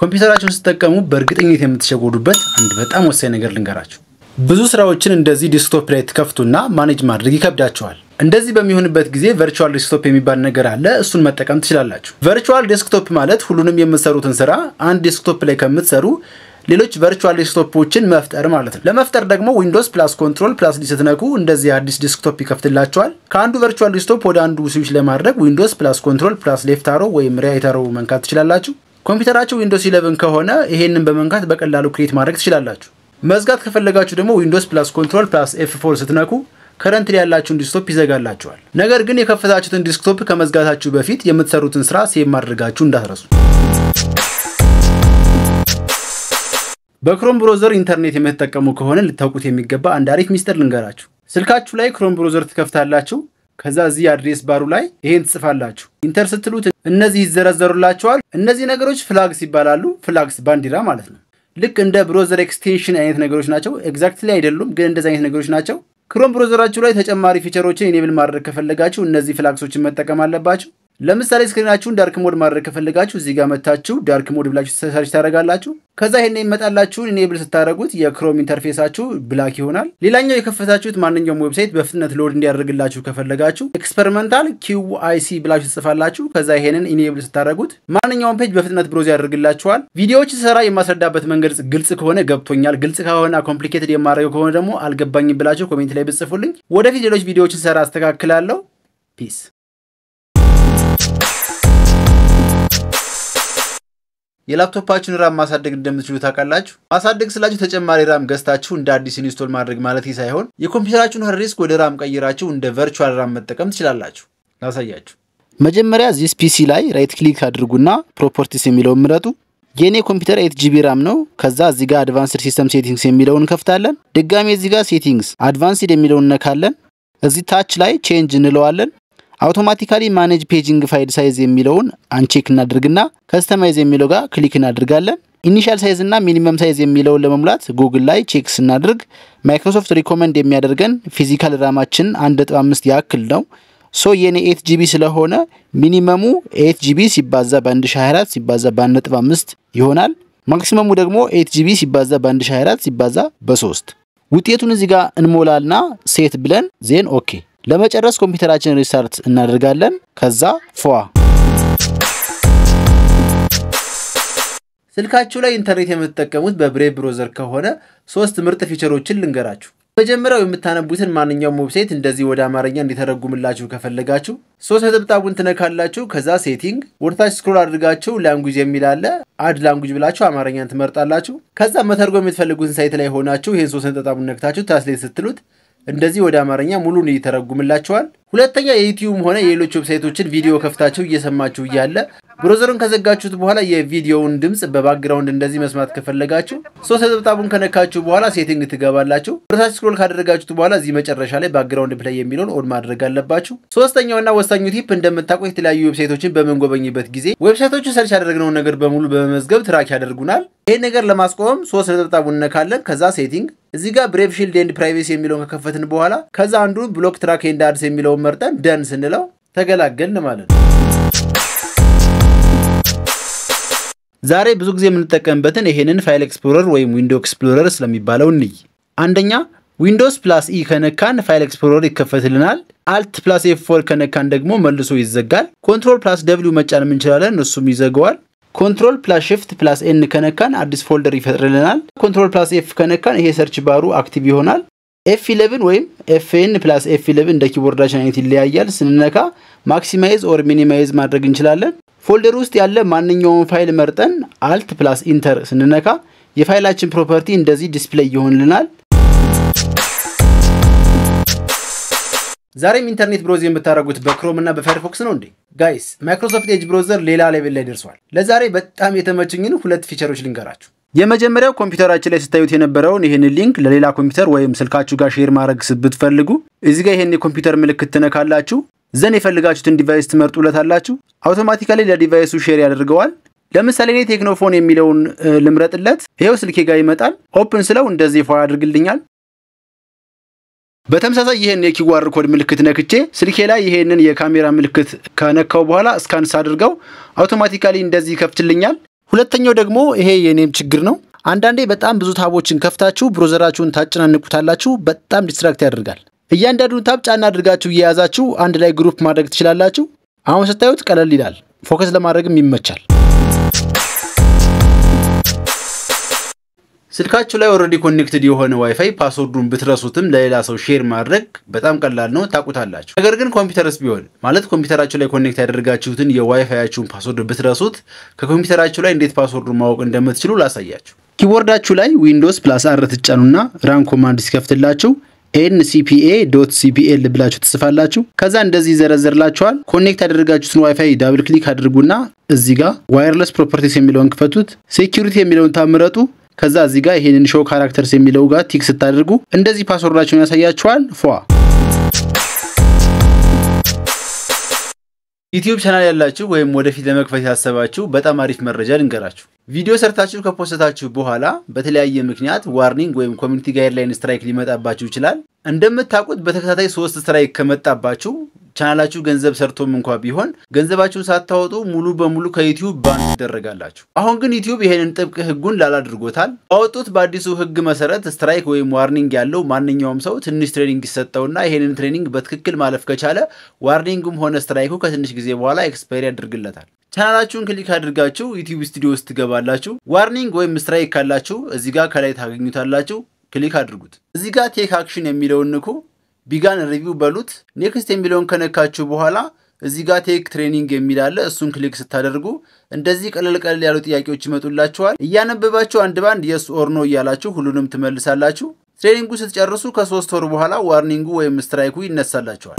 ኮምፒውተራችሁን ስትጠቀሙ በእርግጠኝነት የምትሸጎዱበት አንድ በጣም ወሳኝ ነገር ልንገራችሁ። ብዙ ስራዎችን እንደዚህ ዲስክቶፕ ላይ ትከፍቱና ማኔጅ ማድረግ ይከብዳቸዋል። እንደዚህ በሚሆንበት ጊዜ ቨርቹዋል ዴስክቶፕ የሚባል ነገር አለ። እሱን መጠቀም ትችላላችሁ። ቨርቹዋል ዴስክቶፕ ማለት ሁሉንም የምትሰሩትን ስራ አንድ ዴስክቶፕ ላይ ከምትሰሩ ሌሎች ቨርቹዋል ዴስክቶፖችን መፍጠር ማለት ነው። ለመፍጠር ደግሞ ዊንዶውስ ፕላስ ኮንትሮል ፕላስ ዲ ስትነኩ እንደዚህ አዲስ ዴስክቶፕ ይከፍትላቸዋል። ከአንዱ ቨርቹዋል ዴስክቶፕ ወደ አንዱ ስዊች ለማድረግ ዊንዶውስ ፕላስ ኮንትሮል ፕላስ ሌፍት አሮ ወይም ራይት አሮ መንካት ትችላላችሁ። ኮምፒውተራችሁ ዊንዶስ 11 ከሆነ ይሄንን በመንካት በቀላሉ ክሬት ማድረግ ትችላላችሁ። መዝጋት ከፈለጋችሁ ደግሞ ዊንዶስ ፕላስ ኮንትሮል ፕላስ ኤፍ ፎር ስትነኩ ከረንት ላይ ያላችሁን ዲስክቶፕ ይዘጋላችኋል። ነገር ግን የከፈታችሁትን ዲስክቶፕ ከመዝጋታችሁ በፊት የምትሰሩትን ስራ ሴቭ ማድረጋችሁ እንዳትረሱ። በክሮም ብሮዘር ኢንተርኔት የምትጠቀሙ ከሆነ ልታውቁት የሚገባ አንድ አሪፍ ሚስጥር ልንገራችሁ። ስልካችሁ ላይ ክሮም ብሮዘር ትከፍታላችሁ። ከዛ እዚህ አድሬስ ባሩ ላይ ይሄን ትጽፋላችሁ። ኢንተር ስትሉት እነዚህ ይዘረዘሩላችኋል። እነዚህ ነገሮች ፍላግስ ይባላሉ። ፍላግስ ባንዲራ ማለት ነው። ልክ እንደ ብሮዘር ኤክስቴንሽን አይነት ነገሮች ናቸው። ኤግዛክትሊ አይደሉም፣ ግን እንደዚህ አይነት ነገሮች ናቸው። ክሮም ብሮዘራችሁ ላይ ተጨማሪ ፊቸሮችን ኢኔብል ማድረግ ከፈለጋችሁ እነዚህ ፍላግሶችን መጠቀም አለባችሁ። ለምሳሌ ስክሪናችሁን ዳርክ ሞድ ማድረግ ከፈለጋችሁ እዚህ ጋር መታችሁ ዳርክ ሞድ ብላችሁ ሰርች ታደረጋላችሁ። ከዛ ይሄን ይመጣላችሁን ኢኔብል ስታደረጉት የክሮም ኢንተርፌሳችሁ ብላክ ይሆናል። ሌላኛው የከፈታችሁት ማንኛውም ዌብሳይት በፍጥነት ሎድ እንዲያደርግላችሁ ከፈለጋችሁ ኤክስፐሪመንታል ሲ ብላችሁ ትጽፋላችሁ። ከዛ ይሄንን ኢኔብል ስታደረጉት ማንኛውም ፔጅ በፍጥነት ብሮዝ ያደርግላችኋል። ቪዲዮዎች ስሰራ የማስረዳበት መንገድ ግልጽ ከሆነ ገብቶኛል፣ ግልጽ ከሆነ ኮምፕሊኬትድ የማድረገው ከሆነ ደግሞ አልገባኝም ብላችሁ ኮሜንት ላይ ብጽፉልኝ ወደፊት ሌሎች ቪዲዮዎችን ሰራ አስተካክላለሁ። ፒስ የላፕቶፓችሁን ራም ማሳደግ እንደምትችሉ ታውቃላችሁ? ማሳደግ ስላችሁ ተጨማሪ ራም ገዝታችሁ እንደ አዲስ ኢንስቶል ማድረግ ማለት ሳይሆን የኮምፒውተራችሁን ሪስክ ወደ ራም ቀይራችሁ እንደ ቨርቹዋል ራም መጠቀም ትችላላችሁ። ላሳያችሁ። መጀመሪያ ዚስ ፒሲ ላይ ራይት ክሊክ አድርጉና ፕሮፐርቲስ የሚለውን ምረጡ። የኔ ኮምፒውተር ኤት ጂቢ ራም ነው። ከዛ እዚህ ጋር አድቫንስድ ሲስተም ሴቲንግስ የሚለውን እንከፍታለን። ድጋሜ እዚህ ጋር ሴቲንግስ አድቫንስድ የሚለውን እነካለን። እዚህ ታች ላይ ቼንጅ እንለዋለን። አውቶማቲካሊ ማኔጅ ፔጂንግ ፋይል ሳይዝ የሚለውን አንቼክ እናድርግና ከስተማይዝ የሚለው ጋር ክሊክ እናድርጋለን። ኢኒሻል ሳይዝ እና ሚኒመም ሳይዝ የሚለውን ለመሙላት ጉግል ላይ ቼክ ስናድርግ ማይክሮሶፍት ሪኮመንድ የሚያደርገን ፊዚካል ራማችን 1.5 ያክል ነው። ሶ የኔ ኤት ጂቢ ስለሆነ ሚኒመሙ ኤት ጂቢ ሲባዛ በ1024 ሲባዛ በ1.5 ይሆናል። ማክሲመሙ ደግሞ ኤት ጂቢ ሲባዛ በ1024 ሲባዛ በ3 ውጤቱን እዚህ ጋር እንሞላልና ሴት ብለን ዜን ኦኬ ለመጨረስ ኮምፒውተራችን ሪስታርት እናደርጋለን። ከዛ ፏ ስልካችሁ ላይ ኢንተርኔት የምትጠቀሙት በብሬቭ ብሮዘር ከሆነ ሶስት ምርጥ ፊቸሮችን ልንገራችሁ። መጀመሪያው የምታነቡትን ማንኛውም ዌብሳይት እንደዚህ ወደ አማርኛ እንዲተረጉምላችሁ ከፈለጋችሁ ሶስት ነጥብጣቡን ትነካላችሁ። ከዛ ሴቲንግ ወደታች ስክሮል አድርጋችሁ ላንጉጅ የሚል አለ። አድ ላንጉጅ ብላችሁ አማርኛን ትመርጣላችሁ። ከዛ መተርጎም የምትፈልጉትን ሳይት ላይ ሆናችሁ ይህን ሶስት ነጥብጣቡን ነክታችሁ ትራንስሌት ስትሉት እንደዚህ ወደ አማርኛ ሙሉን ይተረጉምላችኋል። ሁለተኛ የዩቲዩብም ሆነ የሌሎች ዌብሳይቶችን ቪዲዮ ከፍታችሁ እየሰማችሁ እያለ ብሮዘሩን ከዘጋችሁት በኋላ የቪዲዮውን ድምፅ በባክግራውንድ እንደዚህ መስማት ከፈለጋችሁ ሶስት ነጠብጣቡን ከነካችሁ በኋላ ሴቲንግ ትገባላችሁ። ወደታች ስክሮል ካደረጋችሁት በኋላ እዚህ መጨረሻ ላይ ባክግራውንድ ፕላይ የሚለውን ኦን ማድረግ አለባችሁ። ሶስተኛውና ወሳኙ ቲፕ እንደምታውቁት የተለያዩ ዌብሳይቶችን በምንጎበኝበት ጊዜ ዌብሳይቶቹ ሰርች ያደረግነውን ነገር በሙሉ በመመዝገብ ትራክ ያደርጉናል። ይህን ነገር ለማስቆም ሶስት ነጠብጣቡን እነካለን። ከዛ ሴቲንግ እዚህ ጋር ብሬቭ ሺልድ ኤንድ ፕራይቬሲ የሚለውን ከከፈትን በኋላ ከዛ አንዱ ብሎክ ትራክ ኤንድ አድስ የሚለውን መርጠን ደን ስንለው ተገላገልን ማለት ነው። ዛሬ ብዙ ጊዜ የምንጠቀምበትን ይሄንን ፋይል ኤክስፕሎረር ወይም ዊንዶ ኤክስፕሎረር ስለሚባለው እንይ። አንደኛ ዊንዶውስ ፕላስ ኢ ከነካን ፋይል ኤክስፕሎረር ይከፈትልናል። አልት ፕላስ ኤፍ ፎር ከነካን ደግሞ መልሶ ይዘጋል። ኮንትሮል ፕላስ ደብሊው መጫንም እንችላለን፣ እሱም ይዘገዋል። ኮንትሮል ፕላስ ሽፍት ፕላስ ኤን ከነካን አዲስ ፎልደር ይፈጥርልናል። ኮንትሮል ፕላስ ኤፍ ከነካን ይሄ ሰርች ባሩ አክቲቭ ይሆናል። ኤፍ 11 ወይም ኤፍኤን ፕላስ ኤፍ 11 እንደ ኪቦርዳችን አይነት ይለያያል። ስንነካ ማክሲማይዝ ኦር ሚኒማይዝ ማድረግ እንችላለን። ፎልደር ውስጥ ያለ ማንኛውም ፋይል መርጠን አልት ፕላስ ኢንተር ስንነካ የፋይላችን ፕሮፐርቲ እንደዚህ ዲስፕሌይ ይሆንልናል። ዛሬም ኢንተርኔት ብሮዝ የምታደርጉት በክሮም እና በፋይርፎክስ ነው እንዴ? ጋይስ ማይክሮሶፍት ኤጅ ብሮዘር ሌላ ሌቭል ላይ ደርሷል። ለዛሬ በጣም የተመቸኝን ሁለት ፊቸሮች ልንገራችሁ። የመጀመሪያው ኮምፒውተራችን ላይ ስታዩት የነበረውን ይህን ሊንክ ለሌላ ኮምፒውተር ወይም ስልካችሁ ጋር ሼር ማድረግ ብትፈልጉ እዚህ ጋር ይህን የኮምፒውተር ምልክት ትነካላችሁ። ዘን የፈልጋችሁትን ዲቫይስ ትመርጡለታላችሁ። አውቶማቲካሊ ለዲቫይሱ ሼር ያደርገዋል። ለምሳሌ እኔ ቴክኖፎን የሚለውን ልምረጥለት። ይኸው ስልኬ ጋር ይመጣል። ኦፕን ስለው እንደዚህ ፎር ያደርግልኛል። በተመሳሳይ ይህን የኪዋር ኮድ ምልክት ነክቼ ስልኬ ላይ ይሄንን የካሜራ ምልክት ከነካው በኋላ እስካን ሳድርገው አውቶማቲካሊ እንደዚህ ይከፍትልኛል። ሁለተኛው ደግሞ ይሄ የኔም ችግር ነው። አንዳንዴ በጣም ብዙ ታቦችን ከፍታችሁ ብሮዘራችሁን ታጨናንቁታላችሁ። በጣም ዲስትራክት ያደርጋል። እያንዳንዱን ታብ ጫና አድርጋችሁ እየያዛችሁ አንድ ላይ ግሩፕ ማድረግ ትችላላችሁ። አሁን ስታዩት ቀለል ይላል። ፎከስ ለማድረግም ይመቻል። ስልካችሁ ላይ ኦልሬዲ ኮኔክትድ የሆነ ዋይፋይ ፓስወርዱን ብትረሱትም ለሌላ ሰው ሼር ማድረግ በጣም ቀላል ነው፣ ታውቁታላችሁ። ነገር ግን ኮምፒውተርስ ቢሆን ማለት ኮምፒውተራችሁ ላይ ኮኔክት ያደረጋችሁትን የዋይፋያችሁን ፓስወርድ ብትረሱት ከኮምፒውተራችሁ ላይ እንዴት ፓስወርዱን ማወቅ እንደምትችሉ ላሳያችሁ። ኪቦርዳችሁ ላይ ዊንዶስ ፕላስ አር ትጫኑና ራን ኮማንድ ሲከፍትላችሁ ኤንሲፒኤ ዶት ሲፒኤል ብላችሁ ትጽፋላችሁ። ከዛ እንደዚህ ይዘረዘርላችኋል። ኮኔክት ያደረጋችሁትን ዋይፋይ ዳብል ክሊክ አድርጉና እዚህ ጋር ዋየርለስ ፕሮፐርቲስ የሚለውን ክፈቱት። ሴኪሪቲ የሚለውን ታምረጡ። ከዛ እዚህ ጋር ይሄንን ሾው ካራክተርስ የሚለው ጋር ቲክ ስታደርጉ እንደዚህ ፓስወርዳቸውን ያሳያችኋል። ፏ ዩቲዩብ ቻናል ያላችሁ ወይም ወደፊት ለመክፈት ያሰባችሁ በጣም አሪፍ መረጃ ልንገራችሁ። ቪዲዮ ሰርታችሁ ከፖስታችሁ በኋላ በተለያየ ምክንያት ዋርኒንግ ወይም ኮሚኒቲ ጋይድላይን ስትራይክ ሊመጣባችሁ ይችላል። እንደምታውቁት በተከታታይ ሶስት ስትራይክ ከመጣባችሁ ቻናላችሁ ገንዘብ ሰርቶም እንኳ ቢሆን ገንዘባችሁን ሳታወጡ ሙሉ በሙሉ ከዩትዩብ ባን ትደረጋላችሁ። አሁን ግን ዩትዩብ ይሄንን ጥብቅ ህጉን ላላ አድርጎታል። ባወጡት በአዲሱ ህግ መሰረት ስትራይክ ወይም ዋርኒንግ ያለው ማንኛውም ሰው ትንሽ ትሬኒንግ ይሰጠውና ይሄንን ትሬኒንግ በትክክል ማለፍ ከቻለ ዋርኒንጉም ሆነ ስትራይኩ ከትንሽ ጊዜ በኋላ ኤክስፓየር ያደርግለታል። ቻናላችሁን ክሊክ አድርጋችሁ ዩትዩብ ስቱዲዮ ውስጥ ትገባላችሁ። ዋርኒንግ ወይም ስትራይክ ካላችሁ እዚህ ጋር ከላይ ታገኙታላችሁ። ክሊክ አድርጉት። እዚህ ጋር ቴክ አክሽን የሚለውን ንኩ። ቢጋን ሪቪው በሉት። ኔክስት የሚለውን ከነካችሁ በኋላ እዚህ ጋር ቴክ ትሬኒንግ የሚል አለ። እሱን ክሊክ ስታደርጉ እንደዚህ ቀለል ቀለል ያሉ ጥያቄዎች ይመጡላችኋል። እያነበባችሁ አንድ ባንድ የስ ኦር ኖ እያላችሁ ሁሉንም ትመልሳላችሁ። ትሬኒንጉ ስትጨርሱ ከሶስት ወር በኋላ ዋርኒንጉ ወይም ስትራይኩ ይነሳላችኋል።